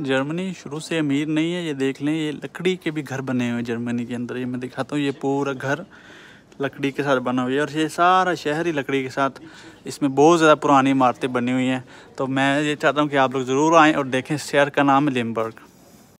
Germany शुरू से अमीर नहीं है ये देख लें ये लकड़ी के भी घर बने हुए हैं जर्मनी के अंदर ये मैं दिखाता हूँ ये पूरा घर लकड़ी के साथ बना हुआ है और ये सारा शहर ही लकड़ी के साथ इसमें बहुत ज़्यादा पुरानी इमारतें बनी हुई हैं तो मैं ये चाहता हूँ कि आप लोग ज़रूर आएँ और देखें शहर का नाम है लिम्बर्ग